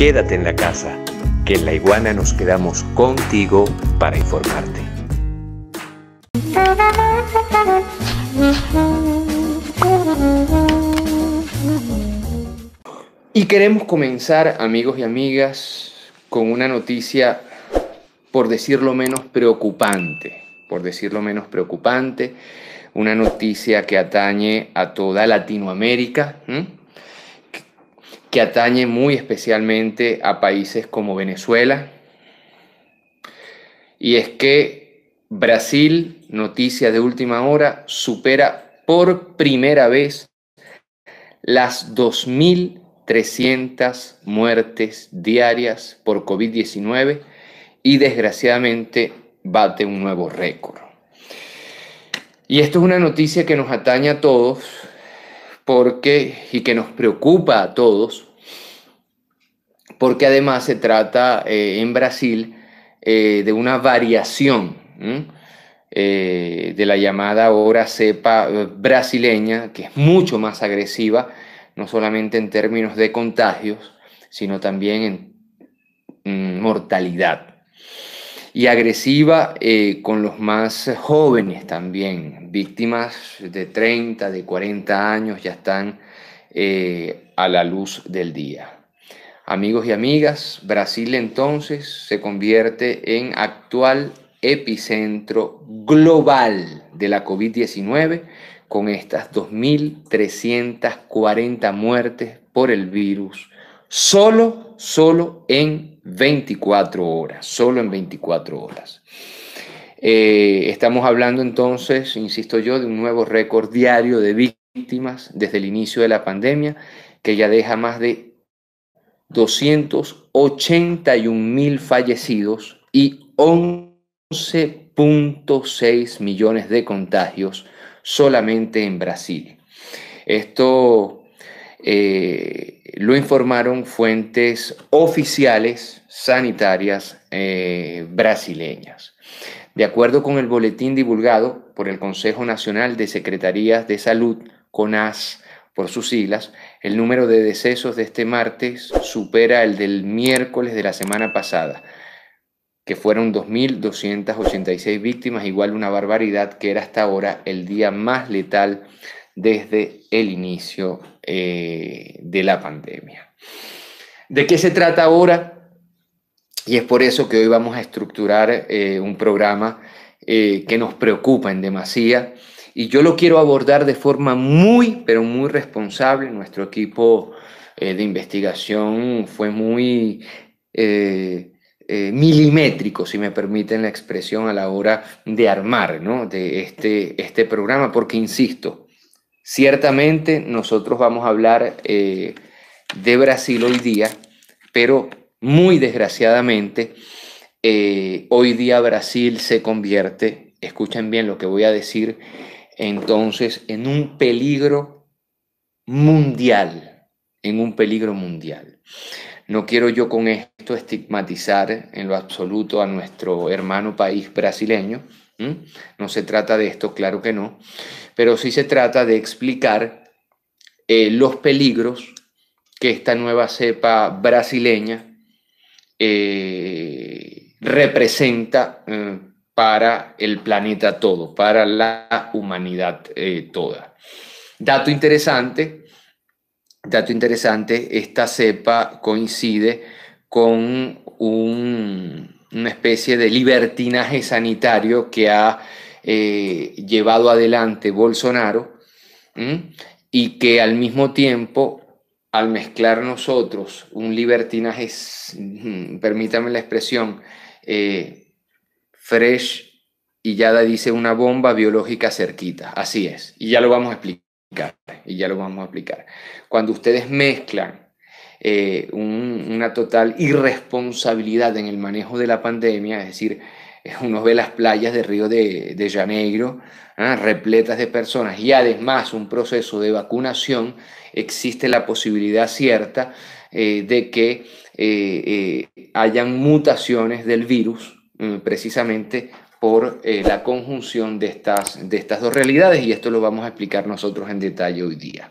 quédate en la casa, que en la iguana nos quedamos contigo para informarte. Y queremos comenzar, amigos y amigas, con una noticia, por decirlo menos, preocupante, por decirlo menos preocupante, una noticia que atañe a toda Latinoamérica que atañe muy especialmente a países como Venezuela. Y es que Brasil, noticia de última hora, supera por primera vez las 2.300 muertes diarias por COVID-19 y desgraciadamente bate un nuevo récord. Y esto es una noticia que nos atañe a todos y que nos preocupa a todos, porque además se trata eh, en Brasil eh, de una variación eh, de la llamada ahora cepa brasileña, que es mucho más agresiva, no solamente en términos de contagios, sino también en mm, mortalidad y agresiva eh, con los más jóvenes también. Víctimas de 30, de 40 años ya están eh, a la luz del día. Amigos y amigas, Brasil entonces se convierte en actual epicentro global de la COVID-19 con estas 2.340 muertes por el virus solo solo en 24 horas, solo en 24 horas. Eh, estamos hablando entonces, insisto yo, de un nuevo récord diario de víctimas desde el inicio de la pandemia, que ya deja más de 281 mil fallecidos y 11.6 millones de contagios solamente en Brasil. Esto eh, lo informaron fuentes oficiales sanitarias eh, brasileñas. De acuerdo con el boletín divulgado por el Consejo Nacional de Secretarías de Salud, CONAS, por sus siglas, el número de decesos de este martes supera el del miércoles de la semana pasada, que fueron 2.286 víctimas, igual una barbaridad que era hasta ahora el día más letal desde el inicio eh, de la pandemia. ¿De qué se trata ahora? Y es por eso que hoy vamos a estructurar eh, un programa eh, que nos preocupa en demasía y yo lo quiero abordar de forma muy, pero muy responsable. Nuestro equipo de investigación fue muy... milimétrico, si me permiten la expresión, a la hora de armar de este, este programa, porque insisto, Ciertamente nosotros vamos a hablar eh, de Brasil hoy día, pero muy desgraciadamente, eh, hoy día Brasil se convierte, escuchen bien lo que voy a decir, entonces en un peligro mundial, en un peligro mundial. No quiero yo con esto estigmatizar en lo absoluto a nuestro hermano país brasileño, no se trata de esto, claro que no, pero sí se trata de explicar eh, los peligros que esta nueva cepa brasileña eh, representa eh, para el planeta todo, para la humanidad toda. Dato interesante, dato interesante, esta cepa coincide con un una especie de libertinaje sanitario que ha eh, llevado adelante Bolsonaro y que al mismo tiempo, al mezclar nosotros un libertinaje, mm, permítame la expresión, eh, fresh y Yada dice una bomba biológica cerquita, así es, y ya lo vamos a explicar, y ya lo vamos a explicar. Cuando ustedes mezclan eh, una total irresponsabilidad en el manejo de la pandemia, es decir, eh, uno ve las playas de Río de, de Janeiro ¿ah? repletas de personas y además un proceso de vacunación, existe la posibilidad cierta eh, de que hayan mutaciones del virus mm, precisamente por la conjunción de estas, de estas dos realidades y esto lo vamos a explicar nosotros en detalle hoy día.